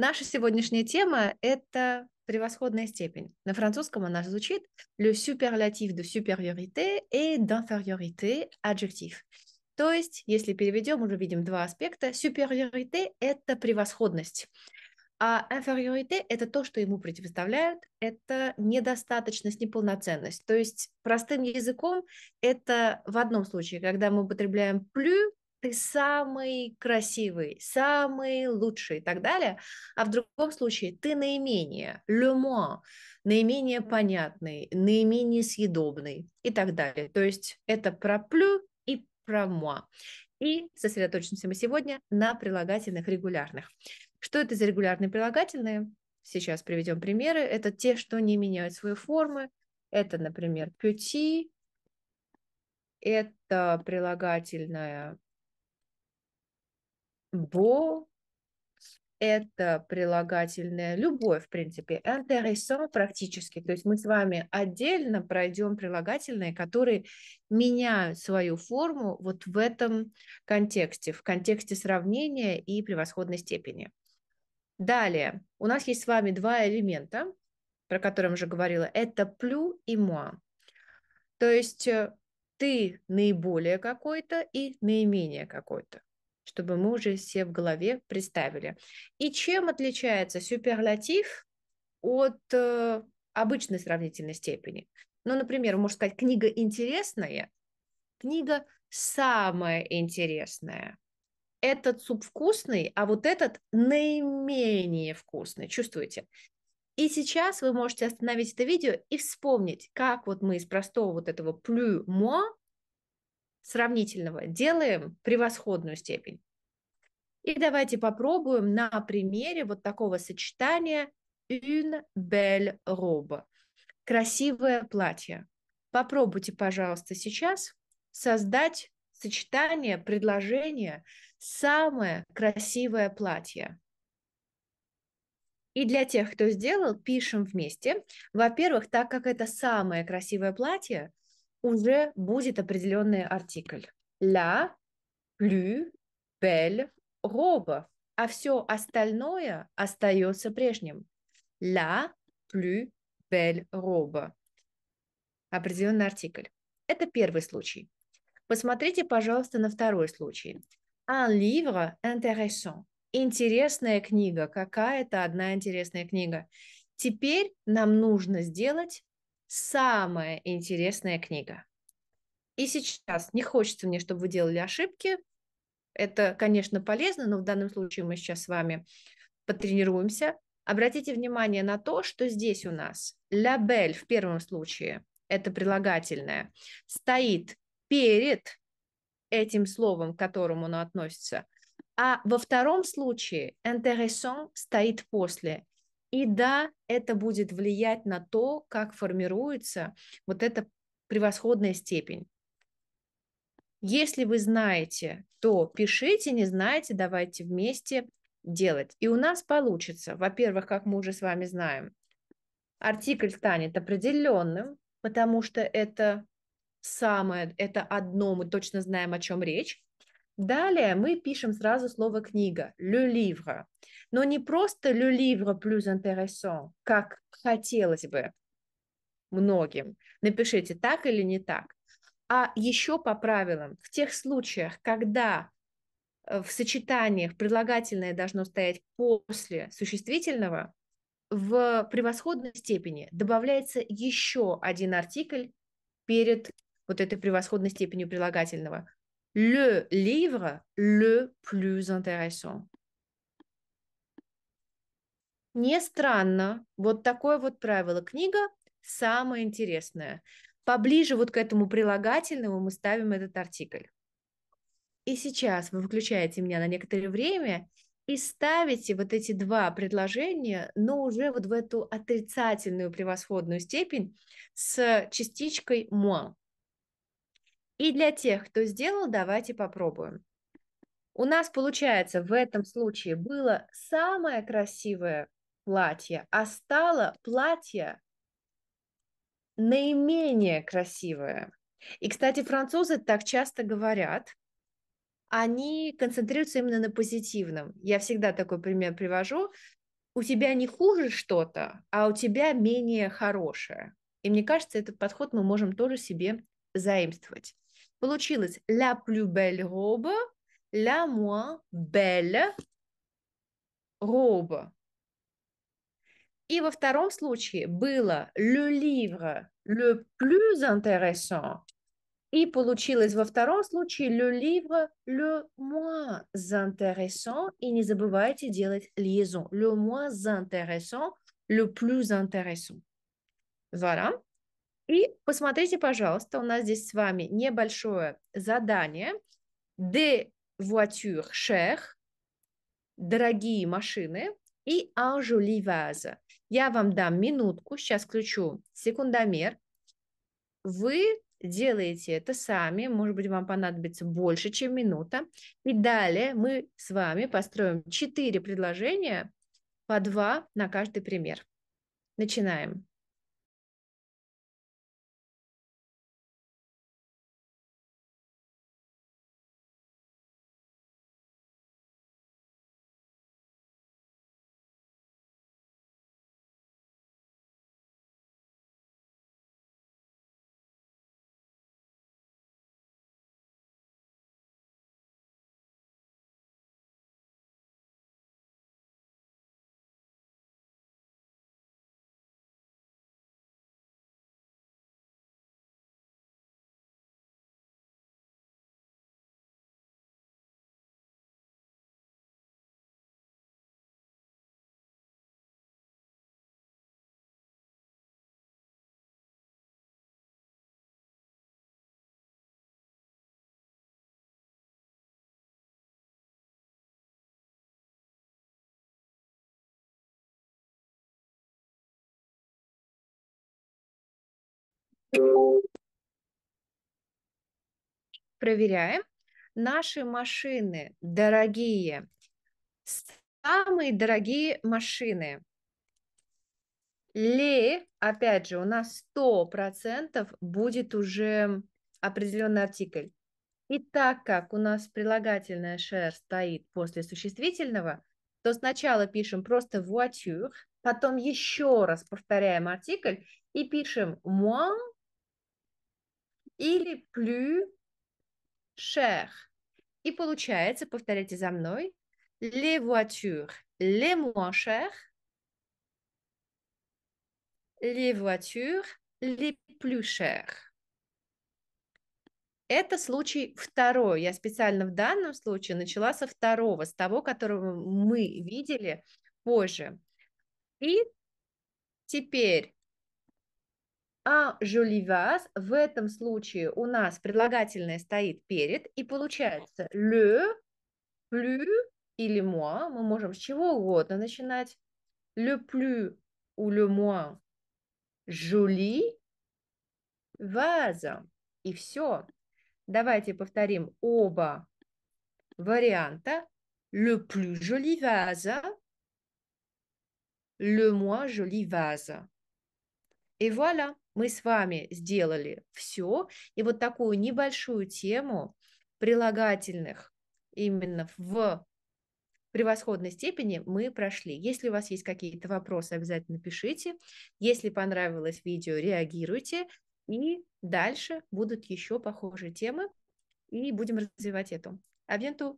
Наша сегодняшняя тема – это превосходная степень. На французском она звучит «le superlatif de supériorité et d'infériorité adjectif». То есть, если переведем, уже видим два аспекта. Supériorité – это превосходность. А инфериорите – это то, что ему противоставляют, это недостаточность, неполноценность. То есть простым языком это в одном случае, когда мы употребляем «плю», ты самый красивый, самый лучший и так далее, а в другом случае ты наименее, le moins, наименее понятный, наименее съедобный и так далее. То есть это про плю и про муа. И сосредоточимся мы сегодня на прилагательных регулярных. Что это за регулярные прилагательные? Сейчас приведем примеры. Это те, что не меняют свои формы. Это, например, пюти, это прилагательное Бо это прилагательное любое, в принципе. Intéressant – практически. То есть мы с вами отдельно пройдем прилагательные, которые меняют свою форму вот в этом контексте, в контексте сравнения и превосходной степени. Далее, у нас есть с вами два элемента, про которые я уже говорила. Это плю и муа. То есть э, ты наиболее какой-то и наименее какой-то чтобы мы уже все в голове представили. И чем отличается суперлатив от э, обычной сравнительной степени? Ну, например, можно сказать, книга интересная, книга самая интересная. Этот суп вкусный, а вот этот наименее вкусный. Чувствуете? И сейчас вы можете остановить это видео и вспомнить, как вот мы из простого вот этого «плю-мо» сравнительного делаем превосходную степень. И давайте попробуем на примере вот такого сочетания une belle robe. Красивое платье. Попробуйте, пожалуйста, сейчас создать сочетание, предложение «самое красивое платье». И для тех, кто сделал, пишем вместе. Во-первых, так как это самое красивое платье, уже будет определенный артикль. La plus belle robe. А все остальное остается прежним. La plus belle robe. Определенный артикль. Это первый случай. Посмотрите, пожалуйста, на второй случай. Un livre intéressant. Интересная книга, какая-то одна интересная книга. Теперь нам нужно сделать самая интересная книга. И сейчас не хочется мне, чтобы вы делали ошибки. Это, конечно, полезно, но в данном случае мы сейчас с вами потренируемся. Обратите внимание на то, что здесь у нас лабель в первом случае, это прилагательное, стоит перед этим словом, к которому оно относится, а во втором случае interessant стоит после. И да, это будет влиять на то, как формируется вот эта превосходная степень. Если вы знаете, то пишите, не знаете, давайте вместе делать. И у нас получится, во-первых, как мы уже с вами знаем, артикль станет определенным, потому что это самое, это одно, мы точно знаем, о чем речь. Далее мы пишем сразу слово книга, le livre. Но не просто le livre plus intéressant, как хотелось бы многим. Напишите так или не так. А еще по правилам, в тех случаях, когда э, в сочетаниях прилагательное должно стоять после существительного, в превосходной степени добавляется еще один артикль перед вот этой превосходной степенью прилагательного le livre le plus intéressant. Не странно, вот такое вот правило. Книга самая интересная. Поближе вот к этому прилагательному мы ставим этот артикль. И сейчас вы выключаете меня на некоторое время и ставите вот эти два предложения, но уже вот в эту отрицательную превосходную степень с частичкой «moi». И для тех, кто сделал, давайте попробуем. У нас, получается, в этом случае было самое красивое платье, а стало платье наименее красивое. И, кстати, французы так часто говорят, они концентрируются именно на позитивном. Я всегда такой пример привожу. У тебя не хуже что-то, а у тебя менее хорошее. И мне кажется, этот подход мы можем тоже себе заимствовать. Получилось «la plus belle robe», «la moins belle robe». И во втором случае было «le livre le plus intéressant», и получилось во втором случае «le livre le moins intéressant». И не забывайте делать liaison. «Le moins intéressant», «le plus intéressant». Voilà. И посмотрите, пожалуйста, у нас здесь с вами небольшое задание. De voiture cher, дорогие машины, и un joli vase. Я вам дам минутку, сейчас включу секундомер. Вы делаете это сами, может быть, вам понадобится больше, чем минута. И далее мы с вами построим четыре предложения по два на каждый пример. Начинаем. Проверяем. Наши машины дорогие. Самые дорогие машины. Ли, опять же, у нас 100% будет уже определенный артикль. И так как у нас прилагательное share стоит после существительного, то сначала пишем просто voiture, потом еще раз повторяем артикль и пишем moi или plus cher. И получается, повторяйте за мной, les voitures les moins chères, les voitures les plus chères. Это случай второй. Я специально в данном случае начала со второго, с того, которого мы видели позже. И теперь а je в этом случае у нас предлагательное стоит перед, и получается le, plus или moi. Мы можем с чего угодно начинать. Le plus ou le moins joli ваза. И все. Давайте повторим оба варианта. Le plus joli vase, le moins joli vase. Et voilà мы с вами сделали все, и вот такую небольшую тему прилагательных именно в превосходной степени мы прошли. Если у вас есть какие-то вопросы, обязательно пишите. Если понравилось видео, реагируйте. И дальше будут еще похожие темы, и будем развивать эту. Авенту